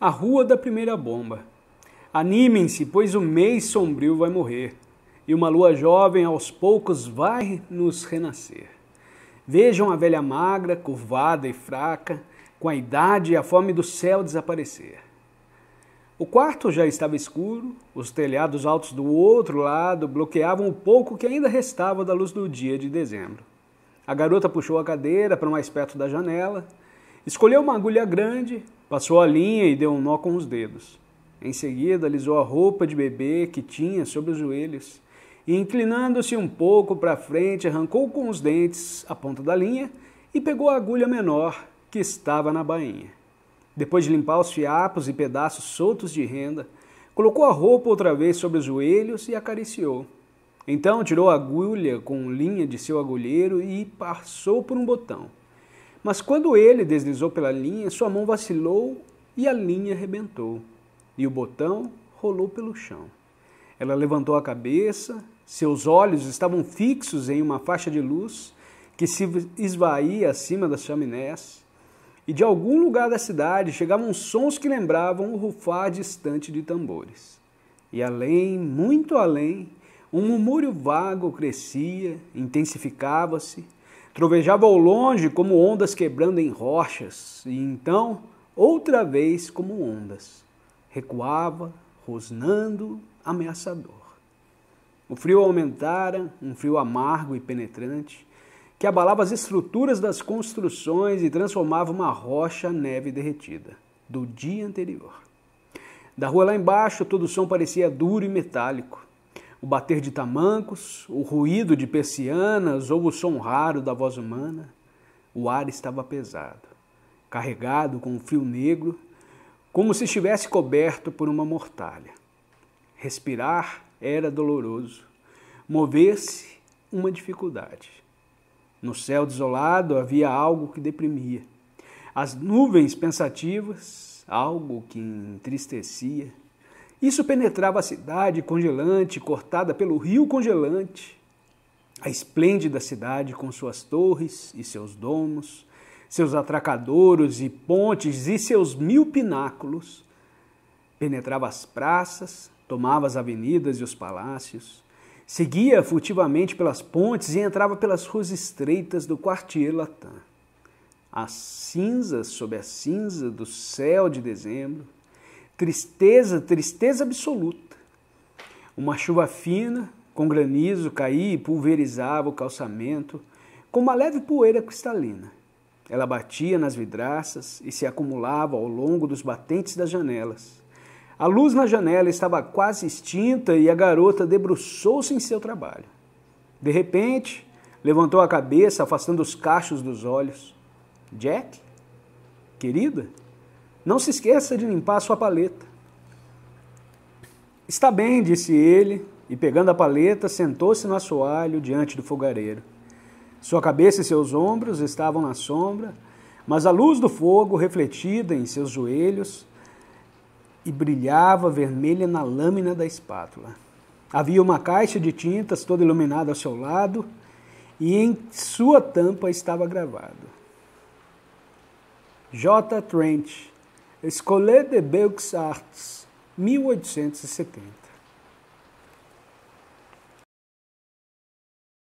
a rua da primeira bomba. Animem-se, pois o mês sombrio vai morrer e uma lua jovem aos poucos vai nos renascer. Vejam a velha magra, curvada e fraca, com a idade e a fome do céu desaparecer. O quarto já estava escuro, os telhados altos do outro lado bloqueavam o pouco que ainda restava da luz do dia de dezembro. A garota puxou a cadeira para mais perto da janela, escolheu uma agulha grande, Passou a linha e deu um nó com os dedos. Em seguida, alisou a roupa de bebê que tinha sobre os joelhos e, inclinando-se um pouco para frente, arrancou com os dentes a ponta da linha e pegou a agulha menor que estava na bainha. Depois de limpar os fiapos e pedaços soltos de renda, colocou a roupa outra vez sobre os joelhos e acariciou. Então tirou a agulha com linha de seu agulheiro e passou por um botão. Mas quando ele deslizou pela linha, sua mão vacilou e a linha arrebentou, e o botão rolou pelo chão. Ela levantou a cabeça, seus olhos estavam fixos em uma faixa de luz que se esvaía acima das chaminés, e de algum lugar da cidade chegavam sons que lembravam o rufar distante de tambores. E além, muito além, um murmúrio vago crescia, intensificava-se, Trovejava ao longe como ondas quebrando em rochas, e então, outra vez como ondas. Recuava, rosnando, ameaçador. O frio aumentara, um frio amargo e penetrante, que abalava as estruturas das construções e transformava uma rocha neve derretida, do dia anterior. Da rua lá embaixo, todo o som parecia duro e metálico o bater de tamancos, o ruído de persianas ou o som raro da voz humana, o ar estava pesado, carregado com um fio negro, como se estivesse coberto por uma mortalha. Respirar era doloroso, mover-se uma dificuldade. No céu desolado havia algo que deprimia. As nuvens pensativas, algo que entristecia isso penetrava a cidade congelante, cortada pelo rio congelante, a esplêndida cidade com suas torres e seus domos, seus atracadouros e pontes e seus mil pináculos, penetrava as praças, tomava as avenidas e os palácios, seguia furtivamente pelas pontes e entrava pelas ruas estreitas do quartier Latin. As cinzas sob a cinza do céu de dezembro, Tristeza, tristeza absoluta. Uma chuva fina, com granizo, caía e pulverizava o calçamento, com uma leve poeira cristalina. Ela batia nas vidraças e se acumulava ao longo dos batentes das janelas. A luz na janela estava quase extinta e a garota debruçou-se em seu trabalho. De repente, levantou a cabeça, afastando os cachos dos olhos. Jack? Querida? Não se esqueça de limpar a sua paleta. Está bem, disse ele, e pegando a paleta, sentou-se no assoalho diante do fogareiro. Sua cabeça e seus ombros estavam na sombra, mas a luz do fogo refletida em seus joelhos e brilhava vermelha na lâmina da espátula. Havia uma caixa de tintas toda iluminada ao seu lado e em sua tampa estava gravado: J. Trent, Escolher de Deux Arts, 1870.